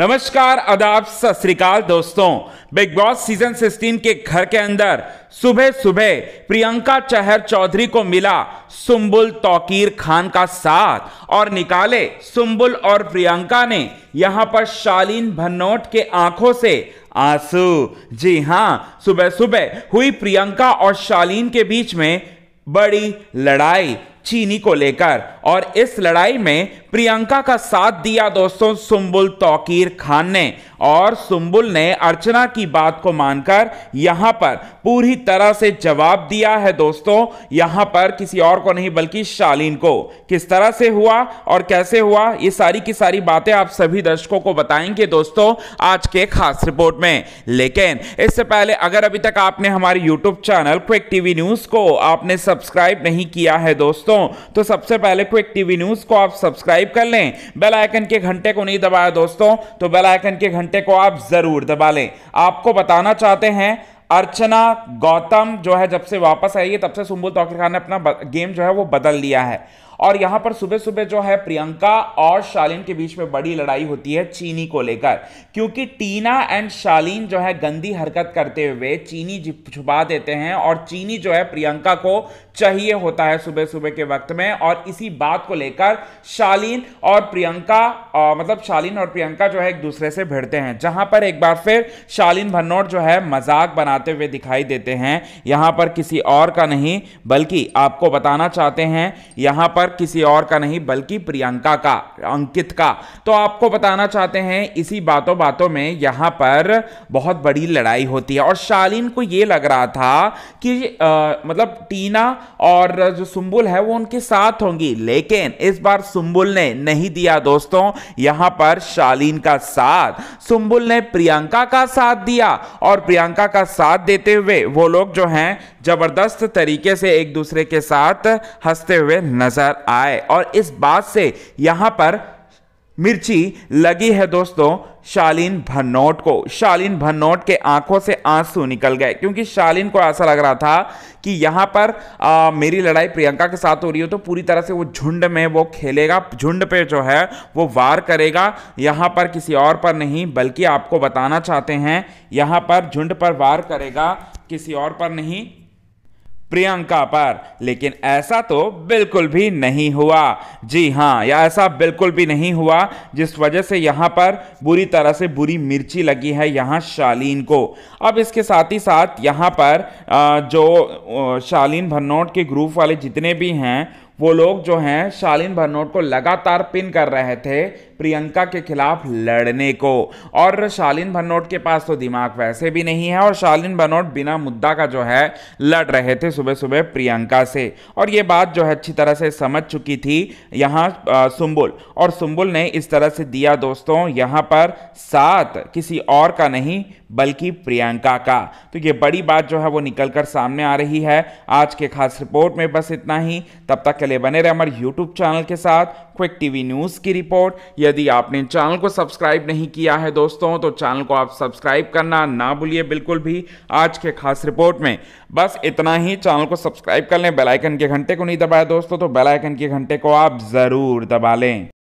नमस्कार अदाब सत दोस्तों बिग बॉस सीजन 16 के घर के अंदर सुबह सुबह प्रियंका चहर चौधरी को मिला सुम्बुल तौकीर खान का साथ और निकाले सुम्बुल और प्रियंका ने यहां पर शालीन भन्नोट के आंखों से आंसू जी हां सुबह सुबह हुई प्रियंका और शालीन के बीच में बड़ी लड़ाई चीनी को लेकर और इस लड़ाई में प्रियंका का साथ दिया दोस्तों सुम्बुल तौकीर खान ने और सुम्बुल ने अर्चना की बात को मानकर यहां पर पूरी तरह से जवाब दिया है दोस्तों यहां पर किसी और को नहीं बल्कि शालीन को किस तरह से हुआ और कैसे हुआ ये सारी की सारी बातें आप सभी दर्शकों को बताएंगे दोस्तों आज के खास रिपोर्ट में लेकिन इससे पहले अगर अभी तक आपने हमारे YouTube channel quick TV news को आपने सब्सक्राइब नहीं किया है दोस्तों तो सबसे पहले क्विक टीवी न्यूज को आप सब्सक्राइब कर लें बेलाइकन के घंटे को नहीं दबाया दोस्तों तो बेलाइकन के घंटे घंटे को आप ज़रूर दबा लें आपको बताना चाहते हैं अर्चना गौतम जो है जब से वापस आई है तब से सुम्बुल तोकिर खान ने अपना गेम जो है वो बदल लिया है और यहां पर सुबह सुबह जो है प्रियंका और शालीन के बीच में बड़ी लड़ाई होती है चीनी को लेकर क्योंकि टीना एंड शालीन जो है गंदी हरकत करते हुए चीनी छुपा देते हैं और चीनी जो है प्रियंका को चाहिए होता है सुबह सुबह के वक्त में और इसी बात को लेकर शालीन और प्रियंका आ, मतलब शालीन और प्रियंका जो है एक दूसरे से भिड़ते हैं जहां पर एक बार फिर शालीन भन्नौर जो है मजाक बनाते हुए दिखाई देते हैं यहां पर किसी और का नहीं बल्कि आपको बताना चाहते हैं यहां पर पर किसी और का नहीं बल्कि प्रियंका का अंकित का तो आपको बताना चाहते हैं इसी बातों बातों में यहां पर बहुत बड़ी लड़ाई होती है और शालीन को यह लग रहा था कि आ, मतलब टीना और जो सुम्बुल है वो उनके साथ होंगी लेकिन इस बार सुम्बुल ने नहीं दिया दोस्तों यहां पर शालीन का साथ सुम्बुल ने प्रियंका का साथ दिया और प्रियंका का साथ देते हुए वो लोग जो हैं जबरदस्त तरीके से एक दूसरे के साथ हंसते हुए नजर आए और इस बात से यहां पर मिर्ची लगी है दोस्तों शालीन भन्नोट को शालीन भन्नोट के आंखों से आंसू निकल गए क्योंकि शालीन को ऐसा लग रहा था कि यहाँ पर आ, मेरी लड़ाई प्रियंका के साथ हो रही हो तो पूरी तरह से वो झुंड में वो खेलेगा झुंड पे जो है वो वार करेगा यहाँ पर किसी और पर नहीं बल्कि आपको बताना चाहते हैं यहाँ पर झुंड पर वार करेगा किसी और पर नहीं प्रियंका पर लेकिन ऐसा तो बिल्कुल भी नहीं हुआ जी हाँ या ऐसा बिल्कुल भी नहीं हुआ जिस वजह से यहाँ पर बुरी तरह से बुरी मिर्ची लगी है यहाँ शालीन को अब इसके साथ ही साथ यहाँ पर जो शालीन भन्नोट के ग्रुप वाले जितने भी हैं वो लोग जो हैं शालीन भरनोट को लगातार पिन कर रहे थे प्रियंका के खिलाफ लड़ने को और शालीन भरनोट के पास तो दिमाग वैसे भी नहीं है और शालीन भरनोट बिना मुद्दा का जो है लड़ रहे थे सुबह सुबह प्रियंका से और ये बात जो है अच्छी तरह से समझ चुकी थी यहाँ सुम्बुल और सुम्बुल ने इस तरह से दिया दोस्तों यहाँ पर साथ किसी और का नहीं बल्कि प्रियंका का तो ये बड़ी बात जो है वो निकल कर सामने आ रही है आज के खास रिपोर्ट में बस इतना ही तब तक के लिए बने रहे हमारे यूट्यूब चैनल के साथ क्विक टीवी न्यूज़ की रिपोर्ट यदि आपने चैनल को सब्सक्राइब नहीं किया है दोस्तों तो चैनल को आप सब्सक्राइब करना ना भूलिए बिल्कुल भी आज के खास रिपोर्ट में बस इतना ही चैनल को सब्सक्राइब कर लें बेलाइकन के घंटे को नहीं दबाया दोस्तों तो बेलाइकन के घंटे को आप ज़रूर दबा लें